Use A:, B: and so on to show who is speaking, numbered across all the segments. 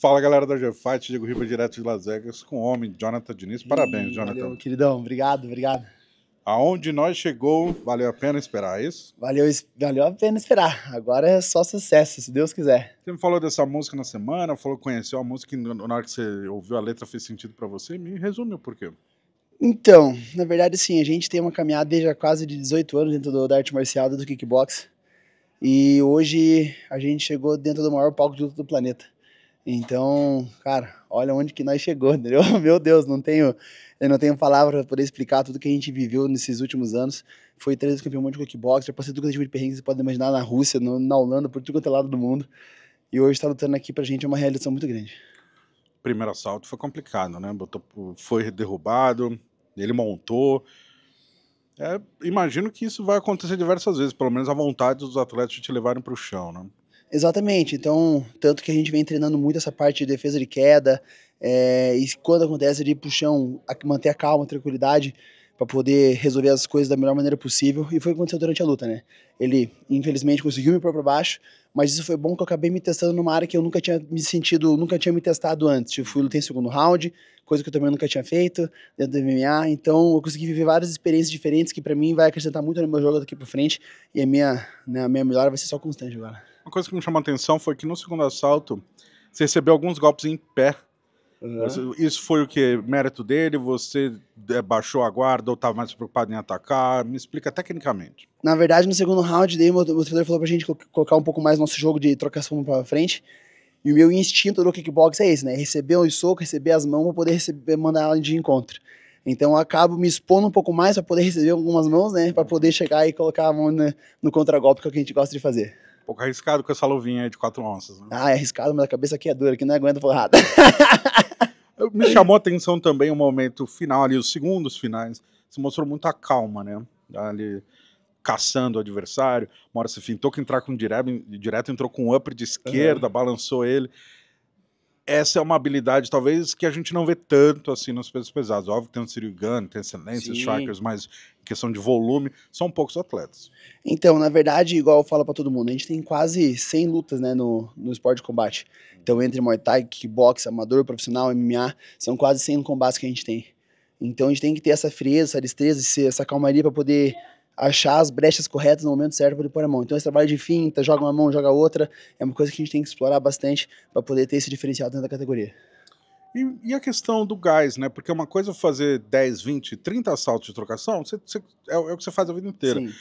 A: Fala galera da GFight, Diego Riba direto de Las Vegas com o homem Jonathan Diniz. Parabéns, Ih, Jonathan. Valeu, queridão. Obrigado, obrigado. Aonde nós chegou, valeu a pena esperar, é isso? Valeu, valeu a pena esperar. Agora é só sucesso, se Deus quiser. Você me falou dessa música na semana, falou que conheceu a música e na hora que você ouviu a letra fez sentido para você. Me resume o porquê.
B: Então, na verdade, sim, a gente tem uma caminhada desde há quase de 18 anos dentro do, da arte marcial, do kickbox. E hoje a gente chegou dentro do maior palco de luta do planeta. Então, cara, olha onde que nós chegou, entendeu? Meu Deus, não tenho, eu não tenho palavra para poder explicar tudo que a gente viveu nesses últimos anos. Foi três vezes campeão de kickbox, já passei tudo que a gente perrengue você pode imaginar na Rússia, no, na Holanda, por tudo quanto é lado do mundo. E hoje estar tá lutando aqui pra gente é uma realização muito grande.
A: primeiro assalto foi complicado, né? Botou, foi derrubado, ele montou. É, imagino que isso vai acontecer diversas vezes, pelo menos a vontade dos atletas de te levarem para o chão, né?
B: Exatamente. Então, tanto que a gente vem treinando muito essa parte de defesa de queda, é, e quando acontece de ir manter a calma, a tranquilidade, para poder resolver as coisas da melhor maneira possível. E foi o que aconteceu durante a luta, né? Ele, infelizmente, conseguiu me pôr para baixo, mas isso foi bom que eu acabei me testando numa área que eu nunca tinha me sentido, nunca tinha me testado antes. Eu fui lutar em segundo round, coisa que eu também nunca tinha feito dentro do MMA. Então, eu consegui viver várias experiências diferentes que para mim vai acrescentar muito no meu jogo daqui para frente. E a minha, né, a minha melhora vai ser só constante agora. Uma
A: coisa que me chamou a atenção foi que no segundo assalto você recebeu alguns golpes em pé. Uhum. Isso foi o que? Mérito dele? Você é, baixou a guarda ou estava mais preocupado em atacar?
B: Me explica tecnicamente. Na verdade, no segundo round, daí, o meu treinador falou pra gente colocar um pouco mais nosso jogo de trocação para frente. E o meu instinto do kickbox é esse, né? Receber o soco, receber as mãos para poder receber, mandar ela de encontro. Então eu acabo me expondo um pouco mais para poder receber algumas mãos, né? Para poder chegar e colocar a mão no, no contragolpe que, é o que a gente gosta de fazer
A: pouco arriscado com essa luvinha de 4 onças. Né?
B: Ah, é arriscado, mas a cabeça aqui é dura, que não aguenta porrada.
A: Me chamou a atenção também o momento final ali, os segundos finais. se mostrou muita calma, né? Ali caçando o adversário. Uma hora se fintou que entrar com direto, direto entrou com um upper de esquerda, uhum. balançou ele essa é uma habilidade, talvez, que a gente não vê tanto assim nos pesos pesados. Óbvio que tem o Cyril tem excelência, shakers, mas em questão de
B: volume, são poucos atletas. Então, na verdade, igual eu falo para todo mundo, a gente tem quase 100 lutas né, no, no esporte de combate. Então, entre Muay Thai, kickbox, amador, profissional, MMA, são quase 100 combates que a gente tem. Então, a gente tem que ter essa frieza, essa destreza, essa calmaria para poder achar as brechas corretas no momento certo para ele pôr a mão. Então esse trabalho de finta, joga uma mão, joga outra, é uma coisa que a gente tem que explorar bastante para poder ter esse diferencial dentro da categoria.
A: E, e, a questão do gás, né? Porque uma coisa é fazer 10, 20, 30 assaltos de trocação, você, você, é, é, o que você faz a vida inteira. Sim.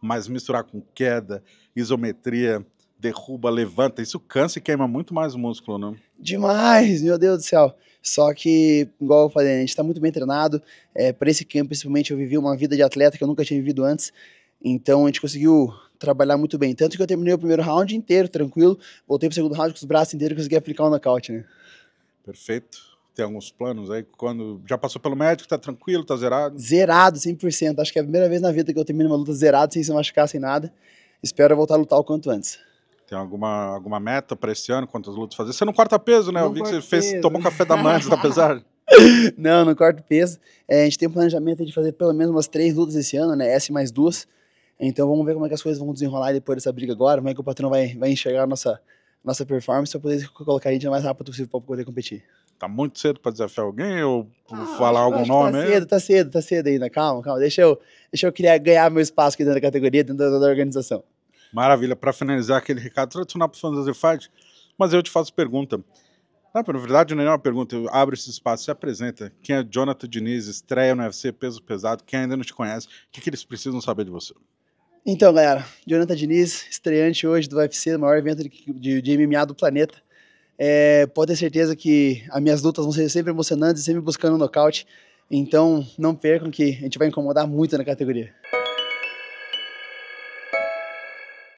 A: Mas misturar com queda, isometria, derruba, levanta, isso cansa e queima muito mais o músculo, não? Né?
B: Demais, meu Deus do céu. Só que, igual eu falei, a gente está muito bem treinado. É, para esse campo, principalmente, eu vivi uma vida de atleta que eu nunca tinha vivido antes. Então, a gente conseguiu trabalhar muito bem. Tanto que eu terminei o primeiro round inteiro, tranquilo. Voltei para o segundo round com os braços inteiros e consegui aplicar o um nocaute, né? Perfeito. Tem alguns planos aí? Quando já passou pelo médico, tá tranquilo, tá zerado? Zerado, 100%. Acho que é a primeira vez na vida que eu termino uma luta zerado, sem se machucar, sem nada. Espero voltar a lutar o quanto antes. Tem
A: alguma, alguma meta para esse ano, quantas lutas fazer? Você não corta peso, né? Não Eu vi que você fez, tomou café da manhã, apesar.
B: Não, não corto peso. É, a gente tem um planejamento de fazer pelo menos umas três lutas esse ano, né? S mais duas. Então vamos ver como é que as coisas vão desenrolar depois dessa briga agora, como é que o patrão vai, vai enxergar a nossa, nossa performance para poder colocar a gente o mais rápido possível para poder competir.
A: Tá muito cedo para desafiar alguém ou ah, falar algum tá nome? Tá cedo,
B: tá cedo, tá cedo ainda. Calma, calma. Deixa eu, deixa eu criar, ganhar meu espaço aqui dentro da categoria, dentro da, da organização.
A: Maravilha. Para finalizar aquele recado tradicional para os fãs da Zefad, mas eu te faço pergunta. na verdade, não é uma pergunta. Eu abro esse espaço, se apresenta. Quem é Jonathan Diniz, estreia no UFC, peso pesado. Quem ainda não te conhece, o que, que eles precisam saber de você?
B: Então, galera, Jonathan Diniz, estreante hoje do UFC, o maior evento de, de MMA do planeta. É, pode ter certeza que as minhas lutas vão ser sempre emocionantes e sempre buscando um nocaute. Então, não percam que a gente vai incomodar muito na categoria.